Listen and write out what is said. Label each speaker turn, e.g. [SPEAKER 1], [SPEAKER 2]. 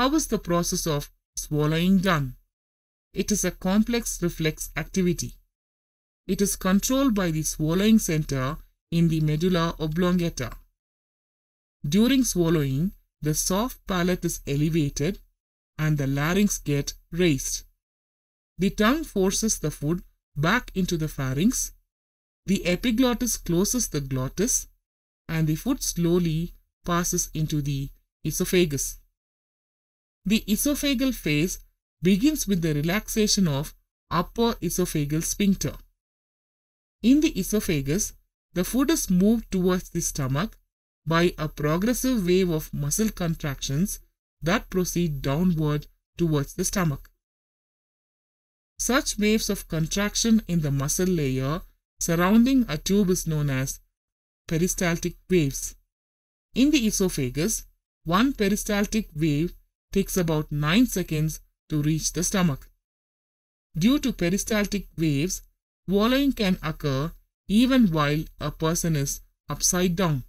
[SPEAKER 1] How is the process of swallowing done? It is a complex reflex activity. It is controlled by the swallowing center in the medulla oblongata. During swallowing, the soft palate is elevated and the larynx get raised. The tongue forces the food back into the pharynx. The epiglottis closes the glottis and the food slowly passes into the esophagus. The esophageal phase begins with the relaxation of upper esophageal sphincter. In the esophagus, the food is moved towards the stomach by a progressive wave of muscle contractions that proceed downward towards the stomach. Such waves of contraction in the muscle layer surrounding a tube is known as peristaltic waves. In the esophagus, one peristaltic wave takes about 9 seconds to reach the stomach. Due to peristaltic waves, swallowing can occur even while a person is upside down.